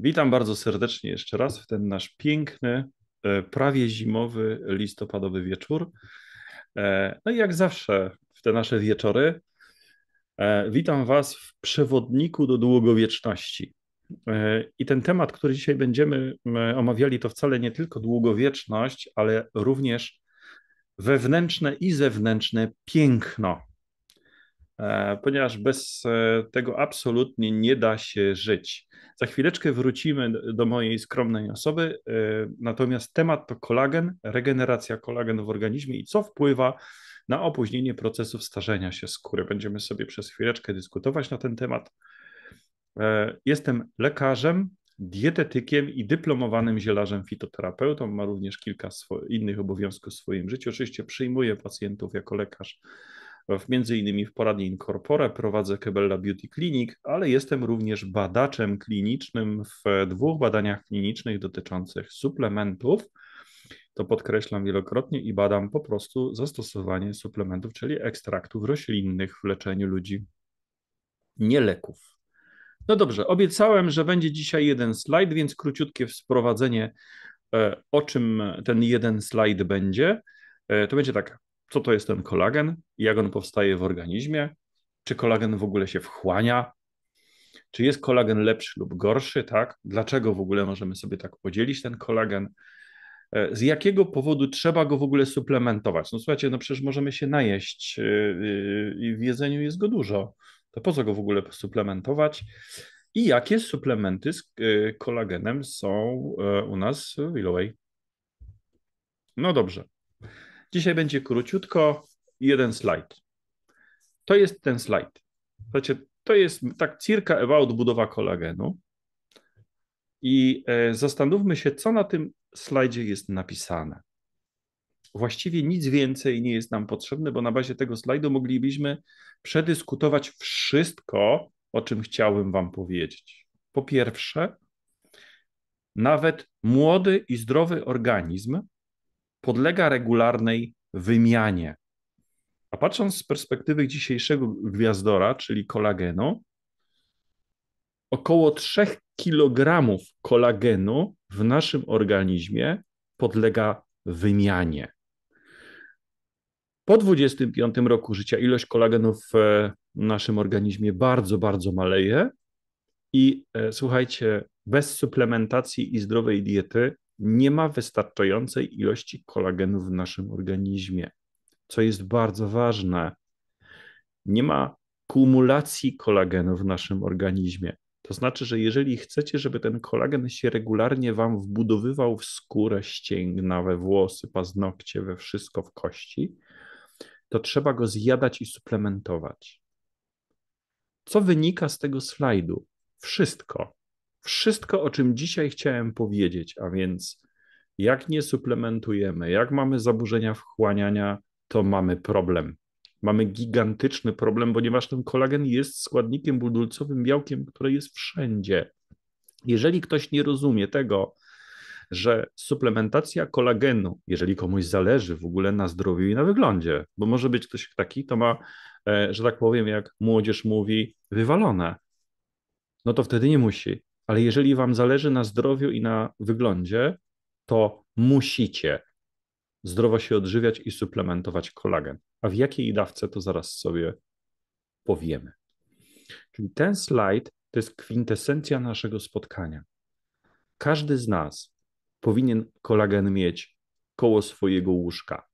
Witam bardzo serdecznie jeszcze raz w ten nasz piękny, e, prawie zimowy, listopadowy wieczór. E, no i jak zawsze w te nasze wieczory, e, witam Was w przewodniku do długowieczności. I ten temat, który dzisiaj będziemy omawiali, to wcale nie tylko długowieczność, ale również wewnętrzne i zewnętrzne piękno. E, ponieważ bez e, tego absolutnie nie da się żyć. Za chwileczkę wrócimy do mojej skromnej osoby, e, natomiast temat to kolagen, regeneracja kolagenu w organizmie i co wpływa na opóźnienie procesów starzenia się skóry. Będziemy sobie przez chwileczkę dyskutować na ten temat. Jestem lekarzem, dietetykiem i dyplomowanym zielarzem fitoterapeutą. Ma również kilka innych obowiązków w swoim życiu. Oczywiście przyjmuję pacjentów jako lekarz w, między innymi w poradni Incorpore, prowadzę Kebella Beauty Clinic, ale jestem również badaczem klinicznym w dwóch badaniach klinicznych dotyczących suplementów. To podkreślam wielokrotnie i badam po prostu zastosowanie suplementów, czyli ekstraktów roślinnych w leczeniu ludzi, nie leków. No dobrze, obiecałem, że będzie dzisiaj jeden slajd, więc króciutkie wprowadzenie, e, o czym ten jeden slajd będzie. E, to będzie tak co to jest ten kolagen, jak on powstaje w organizmie, czy kolagen w ogóle się wchłania, czy jest kolagen lepszy lub gorszy, tak? Dlaczego w ogóle możemy sobie tak podzielić ten kolagen? E, z jakiego powodu trzeba go w ogóle suplementować? No słuchajcie, no przecież możemy się najeść e, e, i w jedzeniu jest go dużo. To po co go w ogóle suplementować? I jakie suplementy z kolagenem są u nas w Ilowej? No dobrze. Dzisiaj będzie króciutko, jeden slajd. To jest ten slajd. Słuchajcie, to jest tak circa about budowa kolagenu. I e, zastanówmy się, co na tym slajdzie jest napisane. Właściwie nic więcej nie jest nam potrzebne, bo na bazie tego slajdu moglibyśmy przedyskutować wszystko, o czym chciałbym Wam powiedzieć. Po pierwsze, nawet młody i zdrowy organizm podlega regularnej wymianie. A patrząc z perspektywy dzisiejszego gwiazdora, czyli kolagenu, około 3 kg kolagenu w naszym organizmie podlega wymianie. Po 25 roku życia ilość kolagenu w naszym organizmie bardzo, bardzo maleje i e, słuchajcie, bez suplementacji i zdrowej diety nie ma wystarczającej ilości kolagenu w naszym organizmie. Co jest bardzo ważne, nie ma kumulacji kolagenu w naszym organizmie. To znaczy, że jeżeli chcecie, żeby ten kolagen się regularnie wam wbudowywał w skórę, ścięgna, we włosy, paznokcie, we wszystko w kości, to trzeba go zjadać i suplementować. Co wynika z tego slajdu? Wszystko wszystko, o czym dzisiaj chciałem powiedzieć, a więc jak nie suplementujemy, jak mamy zaburzenia wchłaniania, to mamy problem. Mamy gigantyczny problem, ponieważ ten kolagen jest składnikiem budulcowym, białkiem, które jest wszędzie. Jeżeli ktoś nie rozumie tego, że suplementacja kolagenu, jeżeli komuś zależy w ogóle na zdrowiu i na wyglądzie, bo może być ktoś taki, to ma, e, że tak powiem, jak młodzież mówi, wywalone, no to wtedy nie musi ale jeżeli wam zależy na zdrowiu i na wyglądzie, to musicie zdrowo się odżywiać i suplementować kolagen. A w jakiej dawce to zaraz sobie powiemy. Czyli ten slajd to jest kwintesencja naszego spotkania. Każdy z nas powinien kolagen mieć koło swojego łóżka,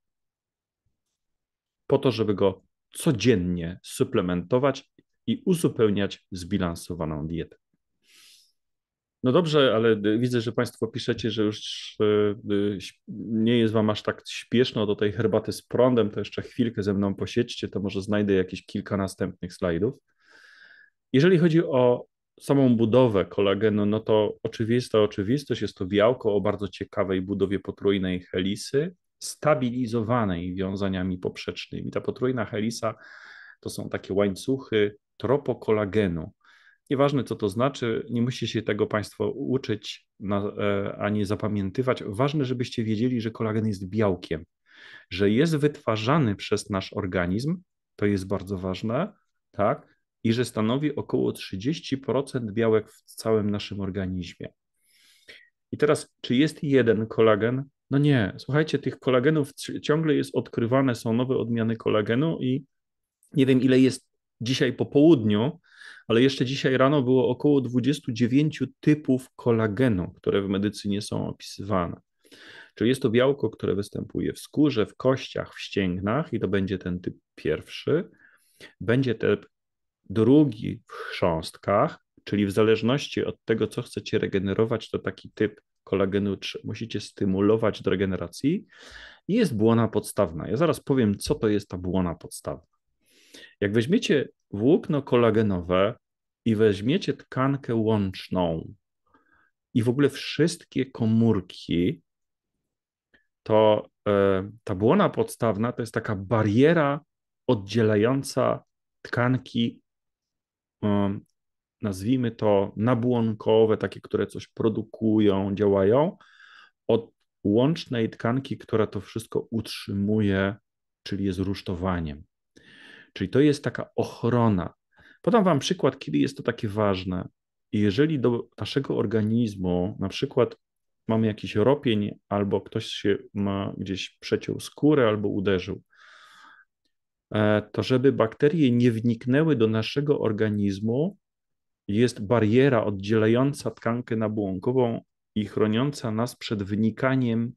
po to, żeby go codziennie suplementować i uzupełniać zbilansowaną dietę. No dobrze, ale e, widzę, że Państwo piszecie, że już e, e, nie jest Wam aż tak śpieszno do tej herbaty z prądem, to jeszcze chwilkę ze mną posiedźcie, to może znajdę jakieś kilka następnych slajdów. Jeżeli chodzi o samą budowę kolagenu, no to oczywista oczywistość, jest to białko o bardzo ciekawej budowie potrójnej helisy, stabilizowanej wiązaniami poprzecznymi. Ta potrójna helisa to są takie łańcuchy tropokolagenu, Nieważne, co to znaczy, nie musicie się tego Państwo uczyć na, e, ani zapamiętywać. Ważne, żebyście wiedzieli, że kolagen jest białkiem, że jest wytwarzany przez nasz organizm, to jest bardzo ważne, tak? I że stanowi około 30% białek w całym naszym organizmie. I teraz, czy jest jeden kolagen? No nie, słuchajcie, tych kolagenów ciągle jest odkrywane, są nowe odmiany kolagenu i nie wiem, ile jest dzisiaj po południu, ale jeszcze dzisiaj rano było około 29 typów kolagenu, które w medycynie są opisywane. Czyli jest to białko, które występuje w skórze, w kościach, w ścięgnach i to będzie ten typ pierwszy. Będzie typ drugi w chrząstkach, czyli w zależności od tego, co chcecie regenerować, to taki typ kolagenu 3 musicie stymulować do regeneracji. Jest błona podstawna. Ja zaraz powiem, co to jest ta błona podstawna. Jak weźmiecie włókno kolagenowe i weźmiecie tkankę łączną i w ogóle wszystkie komórki, to e, ta błona podstawna to jest taka bariera oddzielająca tkanki, e, nazwijmy to nabłonkowe, takie, które coś produkują, działają, od łącznej tkanki, która to wszystko utrzymuje, czyli jest rusztowaniem. Czyli to jest taka ochrona. Podam Wam przykład, kiedy jest to takie ważne. Jeżeli do naszego organizmu, na przykład mamy jakiś ropień, albo ktoś się ma gdzieś przeciął skórę, albo uderzył, e, to żeby bakterie nie wniknęły do naszego organizmu, jest bariera oddzielająca tkankę nabłonkową i chroniąca nas przed wnikaniem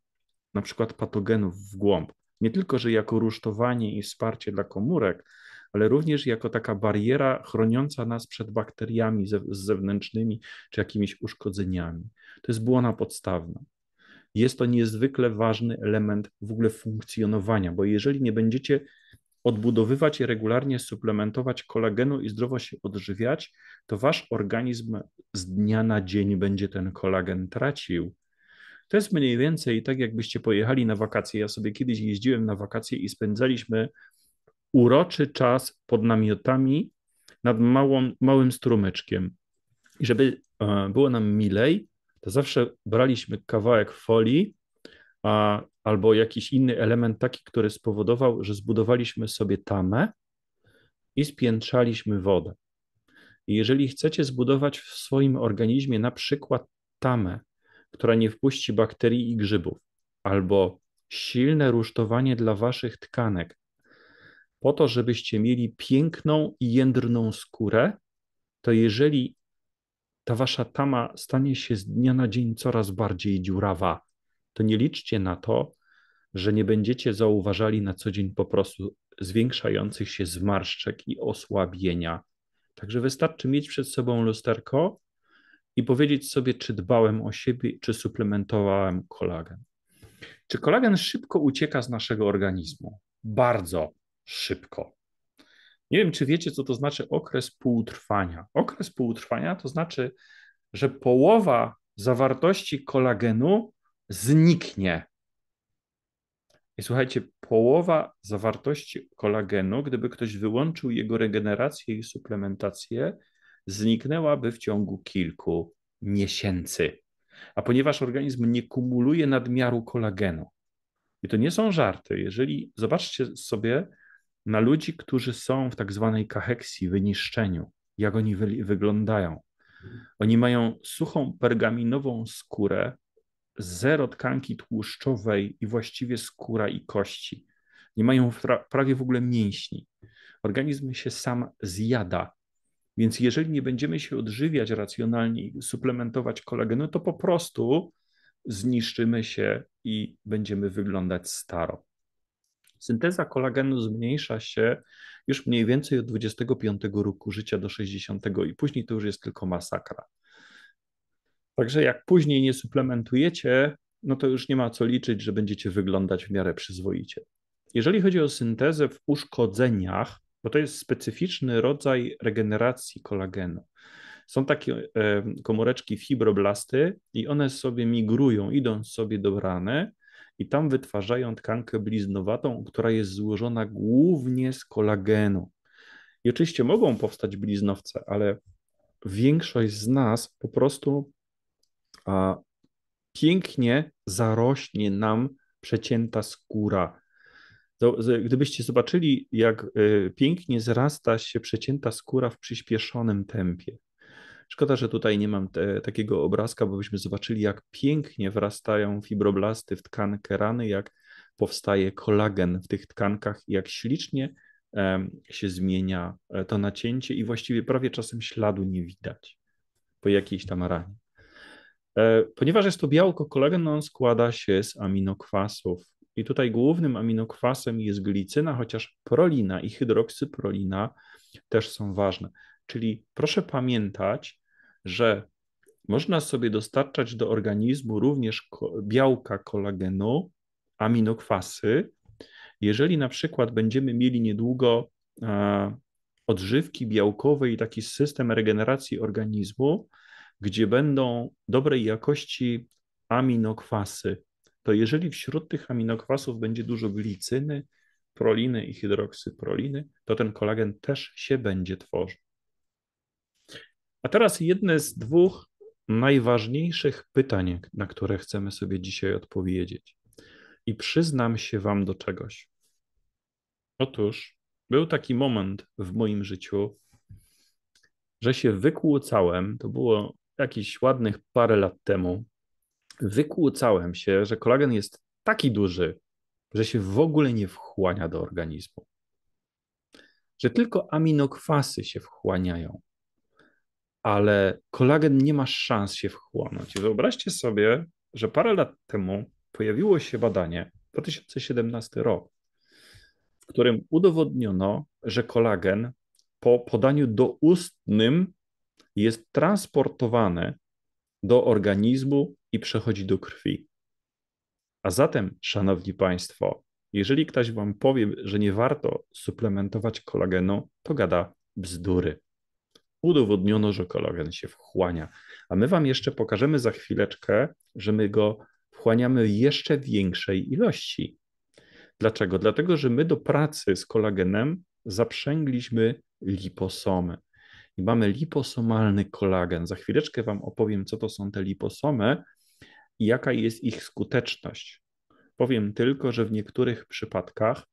na przykład patogenów w głąb nie tylko, że jako rusztowanie i wsparcie dla komórek, ale również jako taka bariera chroniąca nas przed bakteriami ze zewnętrznymi czy jakimiś uszkodzeniami. To jest błona podstawna. Jest to niezwykle ważny element w ogóle funkcjonowania, bo jeżeli nie będziecie odbudowywać i regularnie suplementować kolagenu i zdrowo się odżywiać, to wasz organizm z dnia na dzień będzie ten kolagen tracił to jest mniej więcej tak, jakbyście pojechali na wakacje. Ja sobie kiedyś jeździłem na wakacje i spędzaliśmy uroczy czas pod namiotami nad małą, małym strumyczkiem. I żeby e, było nam milej, to zawsze braliśmy kawałek folii a, albo jakiś inny element taki, który spowodował, że zbudowaliśmy sobie tamę i spiętrzaliśmy wodę. I jeżeli chcecie zbudować w swoim organizmie na przykład tamę, która nie wpuści bakterii i grzybów, albo silne rusztowanie dla waszych tkanek, po to, żebyście mieli piękną i jędrną skórę, to jeżeli ta wasza tama stanie się z dnia na dzień coraz bardziej dziurawa, to nie liczcie na to, że nie będziecie zauważali na co dzień po prostu zwiększających się zmarszczek i osłabienia. Także wystarczy mieć przed sobą lusterko i powiedzieć sobie, czy dbałem o siebie, czy suplementowałem kolagen. Czy kolagen szybko ucieka z naszego organizmu? Bardzo szybko. Nie wiem, czy wiecie, co to znaczy okres półtrwania. Okres półtrwania to znaczy, że połowa zawartości kolagenu zniknie. I słuchajcie, połowa zawartości kolagenu, gdyby ktoś wyłączył jego regenerację i suplementację, zniknęłaby w ciągu kilku miesięcy. A ponieważ organizm nie kumuluje nadmiaru kolagenu, i to nie są żarty, jeżeli zobaczcie sobie na ludzi, którzy są w tak zwanej kaheksji, wyniszczeniu, jak oni wy wyglądają. Oni mają suchą pergaminową skórę, zero tkanki tłuszczowej i właściwie skóra i kości. Nie mają prawie w ogóle mięśni. Organizm się sam zjada więc jeżeli nie będziemy się odżywiać racjonalnie i suplementować kolagenu, no to po prostu zniszczymy się i będziemy wyglądać staro. Synteza kolagenu zmniejsza się już mniej więcej od 25 roku życia do 60 i później to już jest tylko masakra. Także jak później nie suplementujecie, no to już nie ma co liczyć, że będziecie wyglądać w miarę przyzwoicie. Jeżeli chodzi o syntezę w uszkodzeniach, bo to jest specyficzny rodzaj regeneracji kolagenu. Są takie e, komóreczki fibroblasty i one sobie migrują, idą sobie do rany i tam wytwarzają tkankę bliznowatą, która jest złożona głównie z kolagenu. I oczywiście mogą powstać bliznowce, ale większość z nas po prostu a, pięknie zarośnie nam przecięta skóra. Gdybyście zobaczyli, jak e, pięknie zrasta się przecięta skóra w przyspieszonym tempie. Szkoda, że tutaj nie mam te, takiego obrazka, bo byśmy zobaczyli, jak pięknie wrastają fibroblasty w tkankę rany, jak powstaje kolagen w tych tkankach i jak ślicznie się zmienia e, to nacięcie i właściwie prawie czasem śladu nie widać po jakiejś tam ranie. E, ponieważ jest to białko kolagen, on składa się z aminokwasów i tutaj głównym aminokwasem jest glicyna, chociaż prolina i hydroksyprolina też są ważne. Czyli proszę pamiętać, że można sobie dostarczać do organizmu również białka kolagenu, aminokwasy. Jeżeli na przykład będziemy mieli niedługo e, odżywki białkowe i taki system regeneracji organizmu, gdzie będą dobrej jakości aminokwasy, to jeżeli wśród tych aminokwasów będzie dużo glicyny, proliny i hydroksyproliny, to ten kolagen też się będzie tworzył. A teraz jedne z dwóch najważniejszych pytań, na które chcemy sobie dzisiaj odpowiedzieć. I przyznam się Wam do czegoś. Otóż był taki moment w moim życiu, że się wykłócałem. To było jakieś ładnych parę lat temu wykłócałem się, że kolagen jest taki duży, że się w ogóle nie wchłania do organizmu. Że tylko aminokwasy się wchłaniają, ale kolagen nie ma szans się wchłonąć. Wyobraźcie sobie, że parę lat temu pojawiło się badanie, 2017 rok, w którym udowodniono, że kolagen po podaniu doustnym jest transportowany do organizmu i przechodzi do krwi. A zatem, szanowni państwo, jeżeli ktoś wam powie, że nie warto suplementować kolagenu, to gada bzdury. Udowodniono, że kolagen się wchłania. A my wam jeszcze pokażemy za chwileczkę, że my go wchłaniamy jeszcze większej ilości. Dlaczego? Dlatego, że my do pracy z kolagenem zaprzęgliśmy liposomy. I mamy liposomalny kolagen. Za chwileczkę Wam opowiem, co to są te liposomy, i jaka jest ich skuteczność. Powiem tylko, że w niektórych przypadkach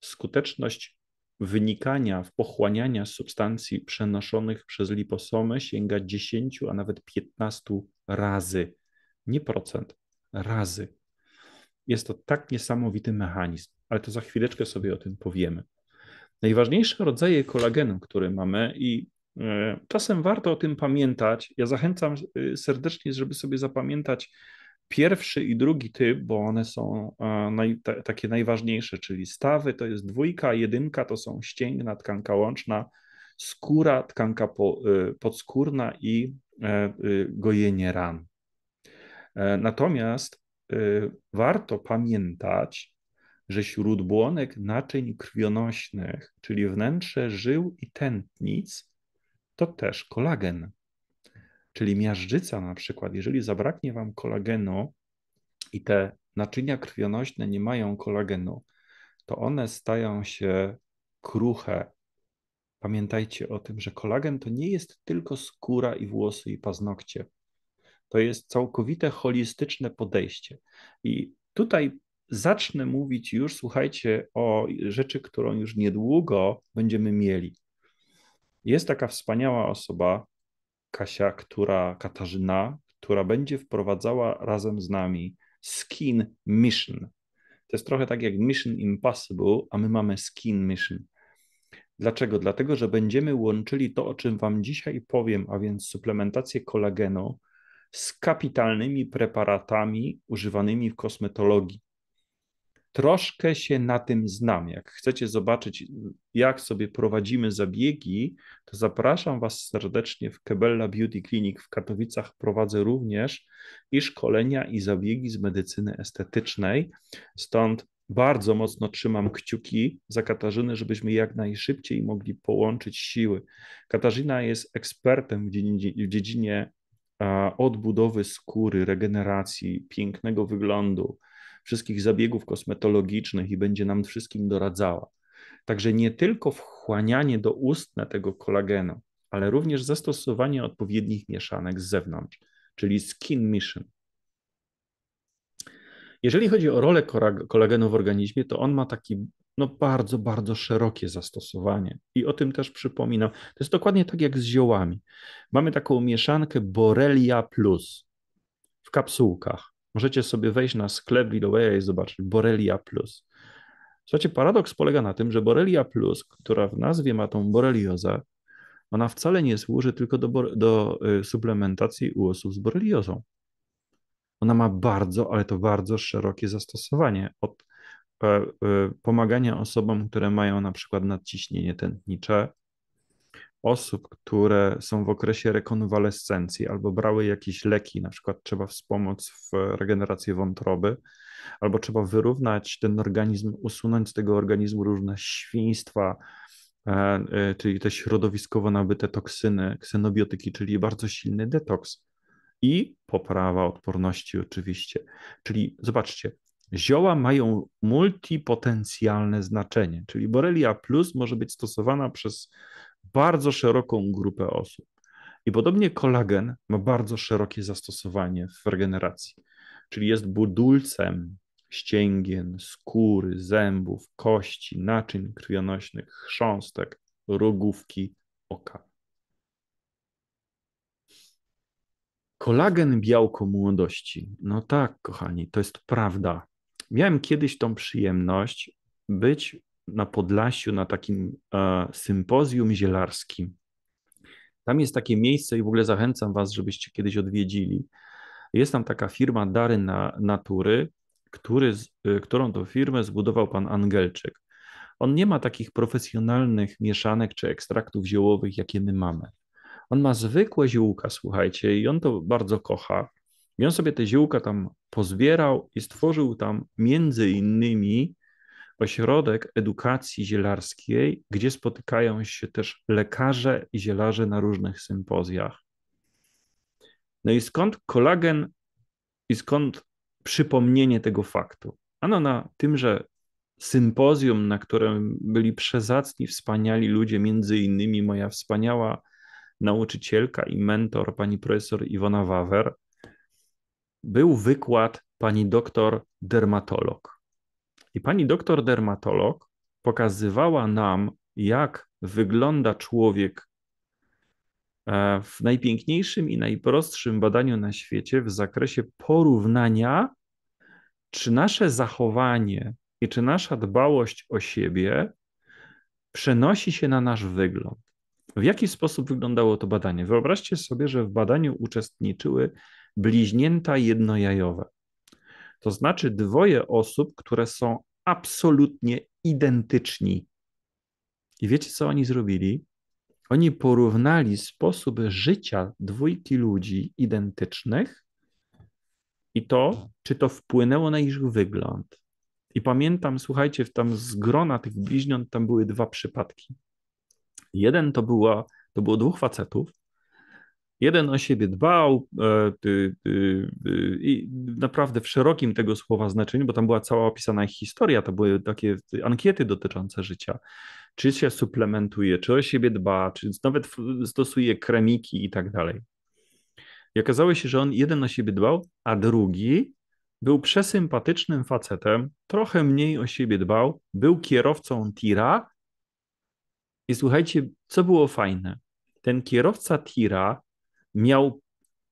skuteczność wynikania w pochłaniania substancji przenoszonych przez liposomy sięga 10, a nawet 15 razy. Nie procent, razy. Jest to tak niesamowity mechanizm, ale to za chwileczkę sobie o tym powiemy. Najważniejsze rodzaje kolagenu, który mamy, i E, czasem warto o tym pamiętać. Ja zachęcam y, serdecznie, żeby sobie zapamiętać pierwszy i drugi typ, bo one są e, naj, takie najważniejsze, czyli stawy to jest dwójka, jedynka to są ścięgna, tkanka łączna, skóra, tkanka po, y, podskórna i e, y, gojenie ran. Natomiast warto pamiętać, że śródbłonek naczyń krwionośnych, czyli wnętrze żył i tętnic, to też kolagen. Czyli miażdżyca na przykład, jeżeli zabraknie Wam kolagenu i te naczynia krwionośne nie mają kolagenu, to one stają się kruche. Pamiętajcie o tym, że kolagen to nie jest tylko skóra i włosy i paznokcie. To jest całkowite holistyczne podejście. I tutaj zacznę mówić już, słuchajcie, o rzeczy, którą już niedługo będziemy mieli. Jest taka wspaniała osoba, Kasia, która, Katarzyna, która będzie wprowadzała razem z nami skin mission. To jest trochę tak jak Mission Impossible, a my mamy skin mission. Dlaczego? Dlatego, że będziemy łączyli to, o czym Wam dzisiaj powiem, a więc suplementację kolagenu z kapitalnymi preparatami używanymi w kosmetologii troszkę się na tym znam. Jak chcecie zobaczyć, jak sobie prowadzimy zabiegi, to zapraszam Was serdecznie w Kebella Beauty Clinic w Katowicach. Prowadzę również i szkolenia, i zabiegi z medycyny estetycznej. Stąd bardzo mocno trzymam kciuki za Katarzynę, żebyśmy jak najszybciej mogli połączyć siły. Katarzyna jest ekspertem w dziedzinie, w dziedzinie odbudowy skóry, regeneracji, pięknego wyglądu, wszystkich zabiegów kosmetologicznych i będzie nam wszystkim doradzała. Także nie tylko wchłanianie do ustne tego kolagenu, ale również zastosowanie odpowiednich mieszanek z zewnątrz, czyli skin mission. Jeżeli chodzi o rolę kolagenu w organizmie, to on ma taki no, bardzo, bardzo szerokie zastosowanie. I o tym też przypominam. To jest dokładnie tak jak z ziołami. Mamy taką mieszankę Borelia Plus w kapsułkach. Możecie sobie wejść na sklep Lidoweja i zobaczyć Borelia Plus. Słuchajcie, paradoks polega na tym, że Borelia Plus, która w nazwie ma tą boreliozę, ona wcale nie służy tylko do, do y, suplementacji u osób z boreliozą. Ona ma bardzo, ale to bardzo szerokie zastosowanie od e, y, pomagania osobom, które mają na przykład nadciśnienie tętnicze, osób, które są w okresie rekonwalescencji albo brały jakieś leki, na przykład trzeba wspomóc w regenerację wątroby, albo trzeba wyrównać ten organizm, usunąć z tego organizmu różne świństwa, e, e, czyli te środowiskowo nabyte toksyny, ksenobiotyki, czyli bardzo silny detoks i poprawa odporności oczywiście. Czyli zobaczcie, zioła mają multipotencjalne znaczenie, czyli Borrelia plus może być stosowana przez bardzo szeroką grupę osób. I podobnie kolagen ma bardzo szerokie zastosowanie w regeneracji, czyli jest budulcem ścięgien, skóry, zębów, kości, naczyń krwionośnych, chrząstek, rogówki, oka. Kolagen białko młodości. No tak, kochani, to jest prawda. Miałem kiedyś tą przyjemność być na Podlasiu na takim e, sympozjum zielarskim. Tam jest takie miejsce i w ogóle zachęcam Was, żebyście kiedyś odwiedzili. Jest tam taka firma Dary na Natury, który, e, którą to firmę zbudował pan Angelczyk. On nie ma takich profesjonalnych mieszanek czy ekstraktów ziołowych, jakie my mamy. On ma zwykłe ziółka, słuchajcie, i on to bardzo kocha. I on sobie te ziółka tam pozbierał i stworzył tam między innymi ośrodek edukacji zielarskiej, gdzie spotykają się też lekarze i zielarze na różnych sympozjach. No i skąd kolagen i skąd przypomnienie tego faktu? Ano na tymże sympozjum, na którym byli przezacni, wspaniali ludzie, między innymi moja wspaniała nauczycielka i mentor, pani profesor Iwona Wawer, był wykład pani doktor dermatolog. I pani doktor dermatolog pokazywała nam, jak wygląda człowiek e, w najpiękniejszym i najprostszym badaniu na świecie w zakresie porównania, czy nasze zachowanie i czy nasza dbałość o siebie przenosi się na nasz wygląd. W jaki sposób wyglądało to badanie? Wyobraźcie sobie, że w badaniu uczestniczyły bliźnięta jednojajowe. To znaczy dwoje osób, które są absolutnie identyczni. I wiecie, co oni zrobili? Oni porównali sposób życia dwójki ludzi identycznych i to, czy to wpłynęło na ich wygląd. I pamiętam, słuchajcie, tam z grona tych bliźniąt tam były dwa przypadki. Jeden to, była, to było dwóch facetów, jeden o siebie dbał e, y, i naprawdę w szerokim tego słowa znaczeniu, bo tam była cała opisana ich historia, to były takie ankiety dotyczące życia. Czy się suplementuje, czy o siebie dba, czy nawet stosuje kremiki i tak dalej. I okazało się, że on jeden o siebie dbał, a drugi był przesympatycznym facetem, trochę mniej o siebie dbał, był kierowcą tira. I słuchajcie, co było fajne. Ten kierowca tira miał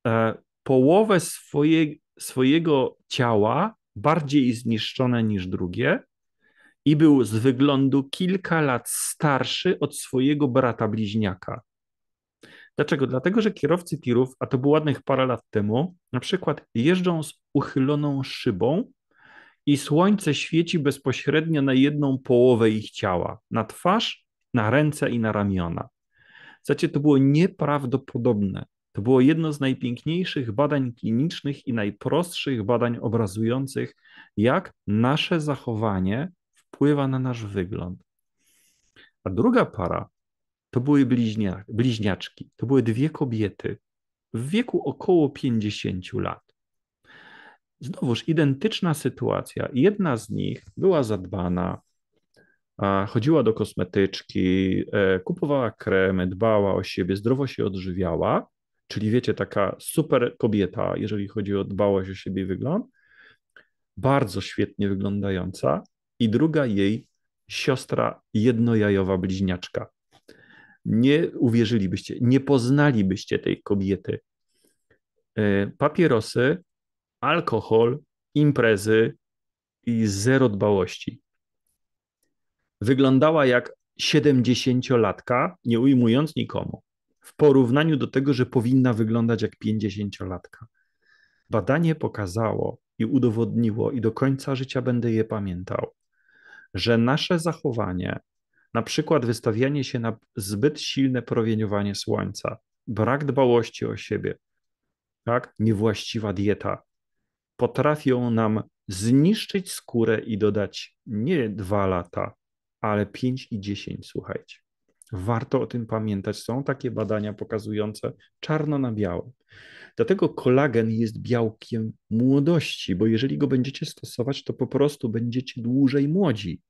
e, połowę swoje, swojego ciała bardziej zniszczone niż drugie i był z wyglądu kilka lat starszy od swojego brata bliźniaka. Dlaczego? Dlatego, że kierowcy tirów, a to było ładnych parę lat temu, na przykład jeżdżą z uchyloną szybą i słońce świeci bezpośrednio na jedną połowę ich ciała, na twarz, na ręce i na ramiona. Znacie, to było nieprawdopodobne. To było jedno z najpiękniejszych badań klinicznych i najprostszych badań obrazujących, jak nasze zachowanie wpływa na nasz wygląd. A druga para to były bliźnia, bliźniaczki. To były dwie kobiety w wieku około 50 lat. Znowuż identyczna sytuacja. Jedna z nich była zadbana, chodziła do kosmetyczki, e, kupowała kremy, dbała o siebie, zdrowo się odżywiała, Czyli wiecie, taka super kobieta, jeżeli chodzi o dbałość o siebie wygląd, bardzo świetnie wyglądająca, i druga jej siostra jednojajowa bliźniaczka. Nie uwierzylibyście, nie poznalibyście tej kobiety. E, papierosy, alkohol, imprezy i zero dbałości. Wyglądała jak 70-latka, nie ujmując nikomu w porównaniu do tego, że powinna wyglądać jak 50-latka. Badanie pokazało i udowodniło, i do końca życia będę je pamiętał, że nasze zachowanie, na przykład wystawianie się na zbyt silne promieniowanie słońca, brak dbałości o siebie, tak, niewłaściwa dieta, potrafią nam zniszczyć skórę i dodać nie dwa lata, ale 5 i 10, słuchajcie. Warto o tym pamiętać. Są takie badania pokazujące czarno na białe. Dlatego kolagen jest białkiem młodości, bo jeżeli go będziecie stosować, to po prostu będziecie dłużej młodzi.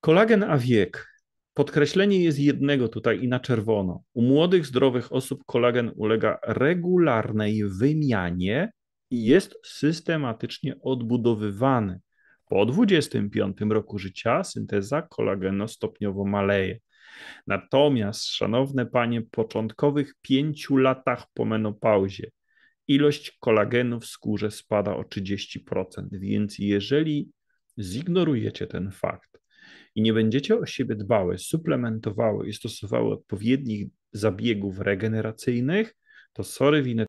Kolagen a wiek. Podkreślenie jest jednego tutaj i na czerwono. U młodych, zdrowych osób kolagen ulega regularnej wymianie i jest systematycznie odbudowywany. Po 25 roku życia synteza kolagenu stopniowo maleje. Natomiast, szanowne panie, początkowych 5 latach po menopauzie ilość kolagenu w skórze spada o 30%. Więc jeżeli zignorujecie ten fakt i nie będziecie o siebie dbały, suplementowały i stosowały odpowiednich zabiegów regeneracyjnych, to sorry, winę